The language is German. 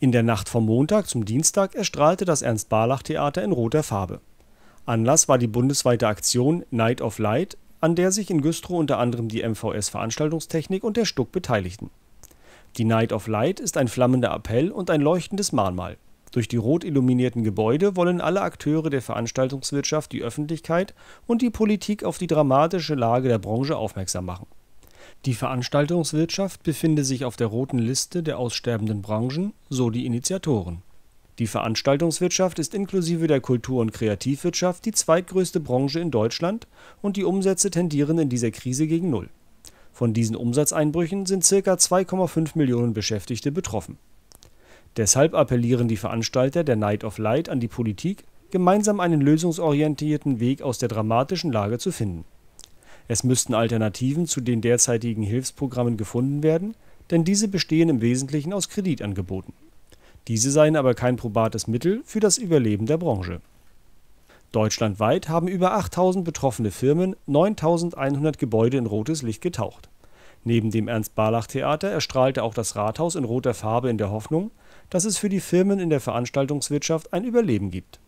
In der Nacht vom Montag zum Dienstag erstrahlte das Ernst-Barlach-Theater in roter Farbe. Anlass war die bundesweite Aktion Night of Light, an der sich in Güstrow unter anderem die MVS Veranstaltungstechnik und der Stuck beteiligten. Die Night of Light ist ein flammender Appell und ein leuchtendes Mahnmal. Durch die rot illuminierten Gebäude wollen alle Akteure der Veranstaltungswirtschaft die Öffentlichkeit und die Politik auf die dramatische Lage der Branche aufmerksam machen. Die Veranstaltungswirtschaft befinde sich auf der Roten Liste der aussterbenden Branchen, so die Initiatoren. Die Veranstaltungswirtschaft ist inklusive der Kultur- und Kreativwirtschaft die zweitgrößte Branche in Deutschland und die Umsätze tendieren in dieser Krise gegen Null. Von diesen Umsatzeinbrüchen sind ca. 2,5 Millionen Beschäftigte betroffen. Deshalb appellieren die Veranstalter der Night of Light an die Politik, gemeinsam einen lösungsorientierten Weg aus der dramatischen Lage zu finden. Es müssten Alternativen zu den derzeitigen Hilfsprogrammen gefunden werden, denn diese bestehen im Wesentlichen aus Kreditangeboten. Diese seien aber kein probates Mittel für das Überleben der Branche. Deutschlandweit haben über 8000 betroffene Firmen 9100 Gebäude in rotes Licht getaucht. Neben dem Ernst-Barlach-Theater erstrahlte auch das Rathaus in roter Farbe in der Hoffnung, dass es für die Firmen in der Veranstaltungswirtschaft ein Überleben gibt.